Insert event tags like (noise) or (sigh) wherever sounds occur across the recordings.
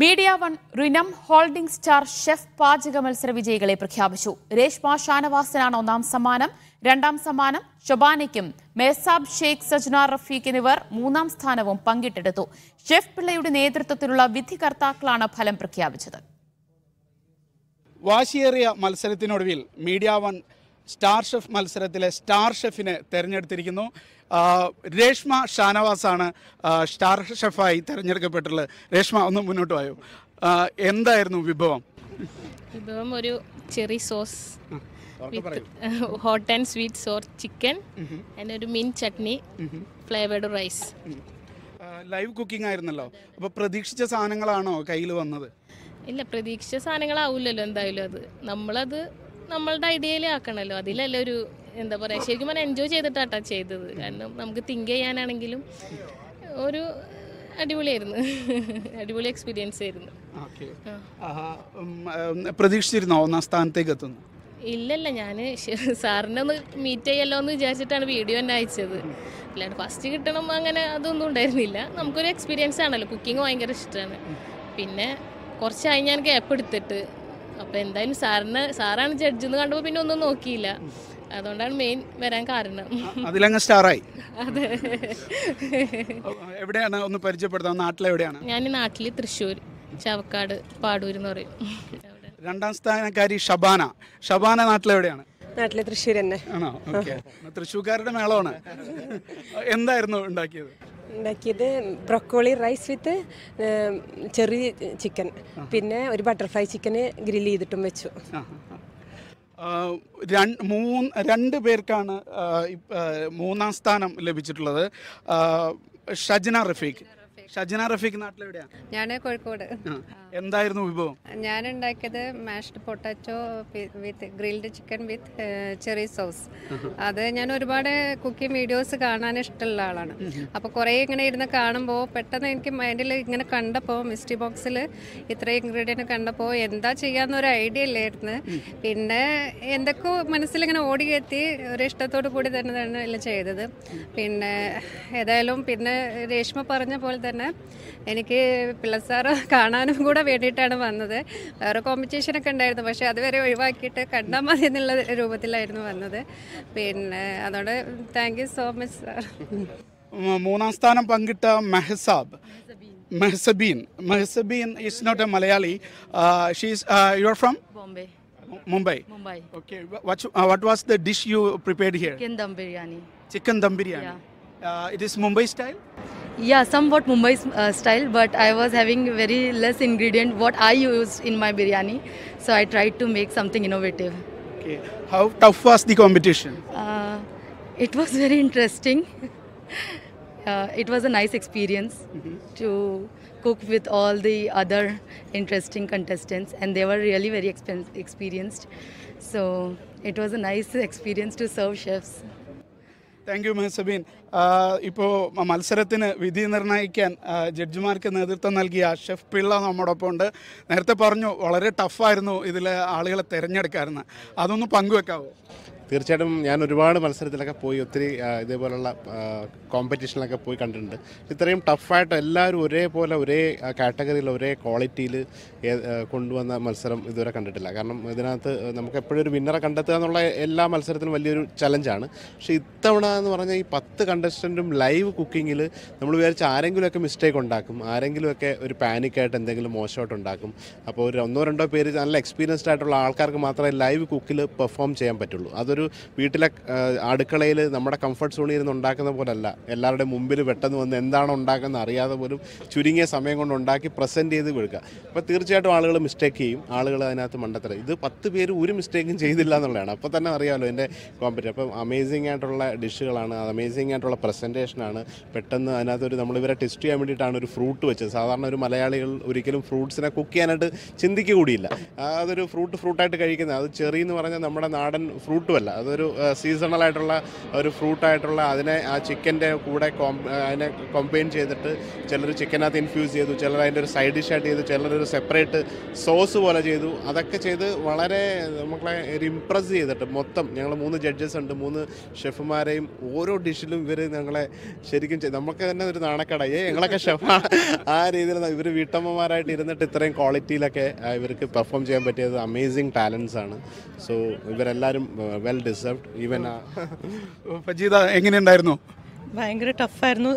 Media one റിനം holding star chef പാചക മത്സര വിജയികളെ പ്രഖ്യാപിച്ചു രേഷ്മ ഷാനവാസിനാണ് ഒന്നാം സമ്മാനം രണ്ടാം സമ്മാനം ഷൊബാനയ്ക്കും മെഹസാബ് ഷെയ്ഖ് സജ്ന റഫീഖ് എന്നിവർ മൂന്നാം സ്ഥാനവും പങ്കിട്ടെടുത്തു ഷെഫ് പിള്ളയുടെ നേതൃത്വത്തിലുള്ള വിധികർത്താക്കളാണ് ഫലം പ്രഖ്യാപിച്ചത് വാശിയേറിയ മത്സരത്തിനൊടുവിൽ മീഡിയ വൺ സ്റ്റാർ ഷെഫ് മത്സരത്തിലെ സ്റ്റാർ ഷെഫിനെ തിരഞ്ഞെടുത്തിരിക്കുന്നു രേഷ്മ ഷാനവാസാണ് സ്റ്റാർ ഷെഫായി തിരഞ്ഞെടുക്കപ്പെട്ടുള്ളത് രേഷ്മ ഒന്ന് മുന്നോട്ട് പോയോ എന്തായിരുന്നു വിഭവം വിഭവം ഒരു cherry sauce hot and sweet sour chicken ഒരു മീൻ chutney flavoured rice live cooking ആയിരുന്നല്ലോ അപ്പോൾ പ്രതീക്ഷിച്ച സാധനങ്ങളാണോ കയ്യിൽ വന്നത് ഇല്ല പ്രതീക്ഷിച്ച സാധനങ്ങളാവില്ലല്ലോ എന്തായാലും അത് നമ്മളത് നമ്മളുടെ ഐഡിയയിൽ ആക്കണല്ലോ അതിലല്ല ഒരു എന്താ പറയുക ശരിക്കും പറഞ്ഞാൽ എൻജോയ് ചെയ്തിട്ടാട്ടാ ചെയ്തത് കാരണം നമുക്ക് തിങ്ക് ചെയ്യാനാണെങ്കിലും ഒരു അടിപൊളിയായിരുന്നു അടിപൊളി എക്സ്പീരിയൻസ് ആയിരുന്നു പ്രതീക്ഷിച്ചിരുന്നു ഒന്നാം സ്ഥാനത്തേക്ക് എത്തുന്നു ഇല്ലല്ല ഞാൻ സാറിനെ ഒന്ന് മീറ്റ് ചെയ്യല്ലോ എന്ന് വിചാരിച്ചിട്ടാണ് വീഡിയോ തന്നെ അയച്ചത് അല്ലാണ്ട് ഫസ്റ്റ് കിട്ടണം അങ്ങനെ അതൊന്നും ഉണ്ടായിരുന്നില്ല നമുക്കൊരു എക്സ്പീരിയൻസ് ആണല്ലോ കുക്കിംഗ് ഭയങ്കര ഇഷ്ടമാണ് പിന്നെ കുറച്ചായി ഞാൻ ഗ്യാപ്പ് എടുത്തിട്ട് അപ്പൊ എന്തായാലും സാറിന് സാറാണ് ജഡ്ജ് എന്ന് കണ്ടപ്പോൾ പിന്നെ ഒന്നും നോക്കിയില്ല അതുകൊണ്ടാണ് മെയിൻ വരാൻ കാരണം അതിലങ്ങ് സ്റ്റാറായി അതെ എവിടെയാണ് ഒന്ന് പരിചയപ്പെടുത്താം നാട്ടിലെവിടെയാണ് ഞാൻ നാട്ടില് തൃശ്ശൂർ ചവക്കാട് പാടൂർ എന്ന് പറയും രണ്ടാം സ്ഥാനക്കാരി ഷബാന ഷബാന നാട്ടിലെവിടെയാണ് നാട്ടിലെ തൃശ്ശൂർ തന്നെ ആണോ തൃശ്ശൂർക്കാരുടെ മേളമാണ് എന്തായിരുന്നു ഉണ്ടാക്കിയത് ഉണ്ടാക്കിയത് ബ്രൊക്കോളി റൈസ് വിത്ത് ചെറിയ ചിക്കൻ പിന്നെ ഒരു ബട്ടർഫ്ലൈ ചിക്കന് ഗ്രിൽ ചെയ്തിട്ടും വെച്ചു മൂന്ന് രണ്ട് പേർക്കാണ് മൂന്നാം സ്ഥാനം ലഭിച്ചിട്ടുള്ളത് ഷജ്ന റഫീഖ് ഷജന റഫീഖ് നാട്ടിലെവിടെയാണ് ഞാൻ കോഴിക്കോട് എന്തായിരുന്നു വിഭവം ഞാൻ ഉണ്ടാക്കിയത് mashed potato with grilled chicken with cherry sauce അത് ഞാൻ ഒരുപാട് കുക്കിംഗ് വീഡിയോസ് കാണാൻ ഇഷ്ടമുള്ള ആളാണ് അപ്പോൾ കുറേ ഇങ്ങനെ ഇരുന്ന് കാണുമ്പോൾ പെട്ടെന്ന് എനിക്ക് മൈൻഡിൽ ഇങ്ങനെ കണ്ടപ്പോൾ മിസ്റ്റി ബോക്സിൽ ഇത്രയും ഇൻഗ്രീഡിയൻറ്റ് കണ്ടപ്പോൾ എന്താ ചെയ്യാമെന്നൊരു ഐഡിയ ഇല്ലായിരുന്നു പിന്നെ മനസ്സിൽ ഇങ്ങനെ ഓടിയെത്തി ഒരു ഇഷ്ടത്തോടു കൂടി തന്നെ തന്നെ ചെയ്തത് പിന്നെ ഏതായാലും പിന്നെ രേഷ്മ പറഞ്ഞ പോലെ തന്നെ ആണ് എനിക്ക് പിള്ളസാറ് കാണാനും കൂടെ വേണ്ടിയിട്ടാണ് വന്നത് വേറെ കോമ്പറ്റീഷനൊക്കെ ഉണ്ടായിരുന്നു പക്ഷേ അതുവരെ ഒഴിവാക്കിയിട്ട് കണ്ടാൽ മതി എന്നുള്ള രൂപത്തിലായിരുന്നു വന്നത് പിന്നെ അതോടെ thank you so much sir മൂന്നാം സ്ഥാനം പങ്കിട്ട Mehzab Mehzabeen Mehzabeen is not a Malayali she's you are from Bombay Mumbai Mumbai okay what was the dish you prepared here chicken dum biryani chicken dum biryani it biryani. Mumbai style Yeah, somewhat Mumbai uh, style, but I was having very less ingredient what I use in my biryani. So I tried to make something innovative. Okay. How tough was the competition? Uh, it was (laughs) very interesting. (laughs) uh, it was a nice experience mm -hmm. to cook with all the other interesting contestants, and they were really very experienced. So it was a nice (laughs) experience to serve chefs. Thank you, Ms. Sabine. ഇപ്പോൾ മത്സരത്തിന് വിധി നിർണ്ണയിക്കാൻ ജഡ്ജിമാർക്ക് നേതൃത്വം നൽകിയ chef Pillai നമ്മോടൊപ്പം ഉണ്ട് നേരത്തെ പറഞ്ഞു വളരെ ടഫായിരുന്നു ഇതിലെ ആളുകളെ തിരഞ്ഞെടുക്കാറുണ്ട് അതൊന്ന് പങ്കുവെക്കാവോ തീർച്ചയായിട്ടും ഞാൻ ഒരുപാട് മത്സരത്തിലൊക്കെ പോയി ഒത്തിരി ഇതേപോലുള്ള കോമ്പറ്റീഷനിലൊക്കെ പോയി കണ്ടിട്ടുണ്ട് ഇത്രയും ടഫായിട്ട് എല്ലാവരും ഒരേപോലെ ഒരേ കാറ്റഗറിയിൽ ഒരേ ക്വാളിറ്റിയിൽ കൊണ്ടുവന്ന മത്സരം ഇതുവരെ കണ്ടിട്ടില്ല കാരണം ഇതിനകത്ത് നമുക്ക് എപ്പോഴും ഒരു വിന്നറെ കണ്ടെത്തുക എന്നുള്ള എല്ലാ മത്സരത്തിനും വലിയൊരു ചലഞ്ചാണ് പക്ഷേ ഇത്തവണ എന്ന് പറഞ്ഞാൽ ഈ പത്ത് കണ്ട കണ്ടസ്റ്റൻറ്റും ലൈവ് കുക്കിങ്ങിൽ നമ്മൾ വിചാരിച്ച ആരെങ്കിലുമൊക്കെ മിസ്റ്റേക്ക് ഉണ്ടാക്കും ആരെങ്കിലുമൊക്കെ ഒരു പാനിക്കായിട്ട് എന്തെങ്കിലും മോശമായിട്ട് ഉണ്ടാക്കും അപ്പോൾ ഒരു ഒന്നോ രണ്ടോ പേര് നല്ല എക്സ്പീരിയൻസ്ഡ് ആയിട്ടുള്ള ആൾക്കാർക്ക് മാത്രമേ ലൈവ് കുക്കിൽ പെർഫോം ചെയ്യാൻ പറ്റുള്ളൂ അതൊരു വീട്ടിലെ അടുക്കളയിൽ നമ്മുടെ കംഫർട്ട് സോണിൽ ഇരുന്ന് ഉണ്ടാക്കുന്ന പോലല്ല എല്ലാവരുടെ മുമ്പിൽ പെട്ടെന്ന് വന്ന് എന്താണ് ഉണ്ടാക്കുന്നത് അറിയാതെ പോലും ചുരുങ്ങിയ സമയം കൊണ്ട് ഉണ്ടാക്കി പ്രസൻറ്റ് ചെയ്ത് കൊടുക്കുക അപ്പോൾ തീർച്ചയായിട്ടും ആളുകൾ മിസ്റ്റേക്ക് ചെയ്യും ആളുകൾ അതിനകത്ത് മണ്ടത്തരം ഇത് പത്ത് പേര് ഒരു മിസ്റ്റേക്കും ചെയ്തില്ല എന്നുള്ളതാണ് അപ്പോൾ തന്നെ അറിയാമല്ലോ എൻ്റെ കോമ്പറ്റി അപ്പം അമേസിംഗ് ആയിട്ടുള്ള ഡിഷുകളാണ് അമേസിംഗ് ആയിട്ടുള്ള ഉള്ള പ്രസൻറ്റേഷനാണ് പെട്ടെന്ന് അതിനകത്തൊരു നമ്മൾ ടെസ്റ്റ് ചെയ്യാൻ വേണ്ടിയിട്ടാണ് ഒരു ഫ്രൂട്ട് വെച്ചത് സാധാരണ ഒരു മലയാളികൾ ഒരിക്കലും ഫ്രൂട്ട്സിനെ കുക്ക് ചെയ്യാനായിട്ട് ചിന്തിക്കുകൂടിയില്ല അതൊരു ഫ്രൂട്ട് ഫ്രൂട്ടായിട്ട് കഴിക്കുന്നത് അത് ചെറി എന്ന് പറഞ്ഞാൽ നമ്മുടെ നാടൻ ഫ്രൂട്ടുമല്ല അതൊരു സീസണലായിട്ടുള്ള ഒരു ഫ്രൂട്ടായിട്ടുള്ള അതിനെ ആ ചിക്കൻ്റെ കൂടെ അതിനെ കോമ്പൈൻ ചെയ്തിട്ട് ചിലർ ചിക്കനകത്ത് ഇൻഫ്യൂസ് ചെയ്തു ചിലർ അതിൻ്റെ ഒരു സൈഡ് ഡിഷായിട്ട് ചെയ്തു ചിലരൊരു സെപ്പറേറ്റ് സോസ് പോലെ ചെയ്തു അതൊക്കെ ചെയ്ത് വളരെ നമ്മളെ ഒരു ഇമ്പ്രസ് ചെയ്തിട്ട് മൊത്തം ഞങ്ങൾ മൂന്ന് ജഡ്ജസ് ഉണ്ട് മൂന്ന് ഷെഫുമാരെയും ഓരോ ഡിഷിലും ഇവർ ഞങ്ങളെ ശരിക്കും നമുക്ക് തന്നെ ഒരു നാണക്കടയെ ഞങ്ങളൊക്കെ ഷെഫാണ് ആ രീതിയിൽ ഇവർ വീട്ടമ്മമാരായിട്ട് ഇരുന്നിട്ട് ഇത്രയും ക്വാളിറ്റിയിലൊക്കെ ഇവർക്ക് പെർഫോം ചെയ്യാൻ പറ്റിയത് അമേസിങ് ടാലൻസ് ആണ് സോ ഇവരെല്ലാവരും വെൽ ഡിസേർവ്ഡ് ഈവൻ ഫജീദ എങ്ങനെയുണ്ടായിരുന്നു ഭയങ്കര ടഫായിരുന്നു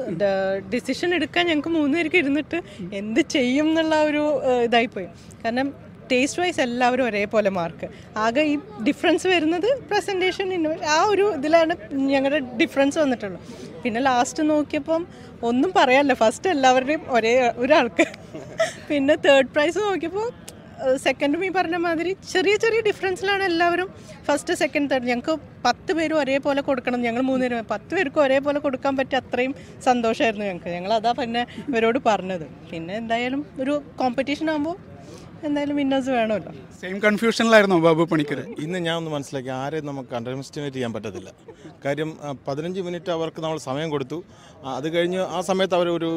ഡിസിഷൻ എടുക്കാൻ ഞങ്ങൾക്ക് മൂന്നുപേർക്ക് ഇരുന്നിട്ട് എന്ത് ചെയ്യും എന്നുള്ള ഒരു ഇതായിപ്പോയി കാരണം ടേസ്റ്റ് വൈസ് എല്ലാവരും ഒരേപോലെ മാർക്ക് ആകെ ഈ ഡിഫറൻസ് വരുന്നത് പ്രസൻറ്റേഷൻ ആ ഒരു ഇതിലാണ് ഞങ്ങളുടെ ഡിഫറൻസ് വന്നിട്ടുള്ളത് പിന്നെ ലാസ്റ്റ് നോക്കിയപ്പം ഒന്നും പറയാല്ല ഫസ്റ്റ് എല്ലാവരുടെയും ഒരേ ഒരാൾക്ക് പിന്നെ തേർഡ് പ്രൈസ് നോക്കിയപ്പോൾ സെക്കൻഡും ഈ പറഞ്ഞ മാതിരി ചെറിയ ചെറിയ ഡിഫറൻസിലാണ് എല്ലാവരും ഫസ്റ്റ് സെക്കൻഡ് തേർഡ് ഞങ്ങൾക്ക് പത്ത് പേരും ഒരേപോലെ കൊടുക്കണം ഞങ്ങൾ മൂന്ന് പേരും പത്ത് പേർക്കും ഒരേപോലെ കൊടുക്കാൻ പറ്റിയ അത്രയും സന്തോഷമായിരുന്നു ഞങ്ങൾക്ക് ഞങ്ങൾ അതാ പിന്നെ ഇവരോട് പറഞ്ഞത് പിന്നെ എന്തായാലും ഒരു കോമ്പറ്റീഷൻ ആകുമ്പോൾ എന്തായാലും വിന്നേഴ്സ് വേണമല്ലോ സെയിം കൺഫ്യൂഷനിലായിരുന്നു ബാബു പണിക്കർ ഇന്ന് ഞാൻ ഒന്ന് മനസ്സിലാക്കി ആരെയും നമുക്ക് അണ്ടർ എസ്റ്റിമേറ്റ് ചെയ്യാൻ പറ്റത്തില്ല കാര്യം പതിനഞ്ച് മിനിറ്റ് അവർക്ക് നമ്മൾ സമയം കൊടുത്തു അത് കഴിഞ്ഞ് ആ സമയത്ത് അവർ ഒരു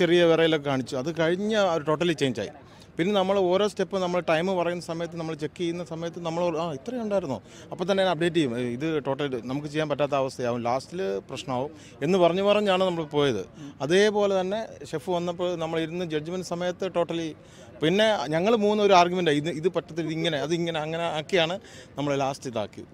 ചെറിയ വിറയിലൊക്കെ കാണിച്ചു അത് കഴിഞ്ഞ് അവർ ടോട്ടലി ചേഞ്ചായി പിന്നെ നമ്മൾ ഓരോ സ്റ്റെപ്പ് നമ്മൾ ടൈം പറയുന്ന സമയത്ത് നമ്മൾ ചെക്ക് ചെയ്യുന്ന സമയത്ത് നമ്മൾ ആ ഇത്രയും ഉണ്ടായിരുന്നോ അപ്പോൾ തന്നെ അപ്ഡേറ്റ് ചെയ്യും ഇത് ടോട്ടൽ നമുക്ക് ചെയ്യാൻ പറ്റാത്ത അവസ്ഥയാവും ലാസ്റ്റിൽ പ്രശ്നമാവും എന്ന് പറഞ്ഞു പറഞ്ഞാണ് നമ്മൾ പോയത് അതേപോലെ തന്നെ ഷെഫ് വന്നപ്പോൾ നമ്മൾ ഇരുന്ന് ജഡ്ജ്മെൻറ്റ് സമയത്ത് ടോട്ടലി പിന്നെ ഞങ്ങൾ മൂന്ന് ഒരു ആർഗ്യുമെൻ്റ് ഇത് ഇത് പറ്റത്തില്ല ഇങ്ങനെ അത് ഇങ്ങനെ അങ്ങനെ ആക്കിയാണ് നമ്മൾ ലാസ്റ്റ് ഇതാക്കിയത്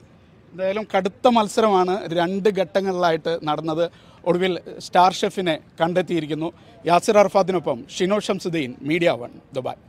എന്തായാലും കടുത്ത മത്സരമാണ് രണ്ട് ഘട്ടങ്ങളിലായിട്ട് നടന്നത് ഒടുവിൽ സ്റ്റാർ ഷെഫിനെ കണ്ടെത്തിയിരിക്കുന്നു യാസിർ അർഫാദിനൊപ്പം Shino Shamsuddeen media one Dubai